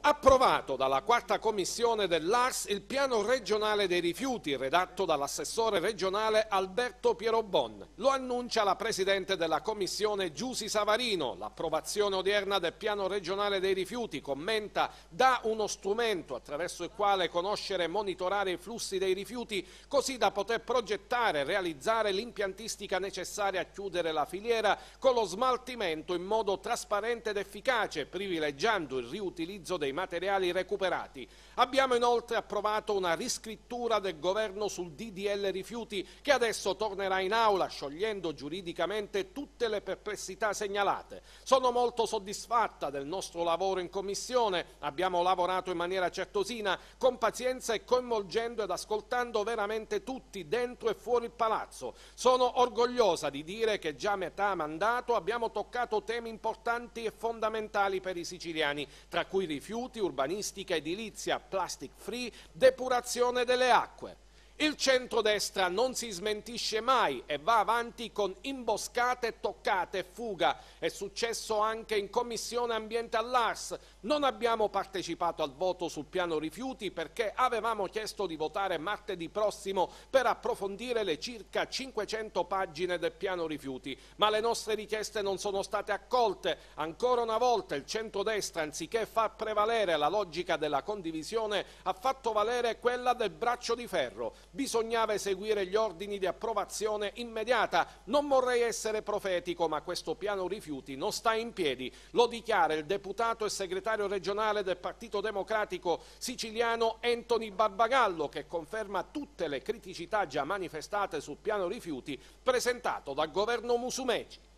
Approvato dalla quarta commissione dell'ARS il piano regionale dei rifiuti redatto dall'assessore regionale Alberto Pierobon. Lo annuncia la presidente della commissione Giusi Savarino. L'approvazione odierna del piano regionale dei rifiuti commenta da uno strumento attraverso il quale conoscere e monitorare i flussi dei rifiuti così da poter progettare e realizzare l'impiantistica necessaria a chiudere la filiera con lo smaltimento in modo trasparente ed efficace privilegiando il riutilizzo dei materiali recuperati. Abbiamo inoltre approvato una riscrittura del governo sul DDL rifiuti che adesso tornerà in aula sciogliendo giuridicamente tutte le perplessità segnalate. Sono molto soddisfatta del nostro lavoro in commissione, abbiamo lavorato in maniera certosina, con pazienza e coinvolgendo ed ascoltando veramente tutti dentro e fuori il palazzo. Sono orgogliosa di dire che già a metà mandato abbiamo toccato temi importanti e fondamentali per i siciliani, tra cui rifiuti rifiuti, urbanistica, edilizia, plastic free, depurazione delle acque. Il centrodestra non si smentisce mai e va avanti con imboscate, toccate e fuga. È successo anche in Commissione Ambiente all'Ars. Non abbiamo partecipato al voto sul piano rifiuti perché avevamo chiesto di votare martedì prossimo per approfondire le circa 500 pagine del piano rifiuti. Ma le nostre richieste non sono state accolte. Ancora una volta il centrodestra, anziché far prevalere la logica della condivisione, ha fatto valere quella del braccio di ferro bisognava eseguire gli ordini di approvazione immediata. Non vorrei essere profetico, ma questo piano rifiuti non sta in piedi. Lo dichiara il deputato e segretario regionale del Partito Democratico siciliano Anthony Barbagallo, che conferma tutte le criticità già manifestate sul piano rifiuti presentato dal governo Musumeci.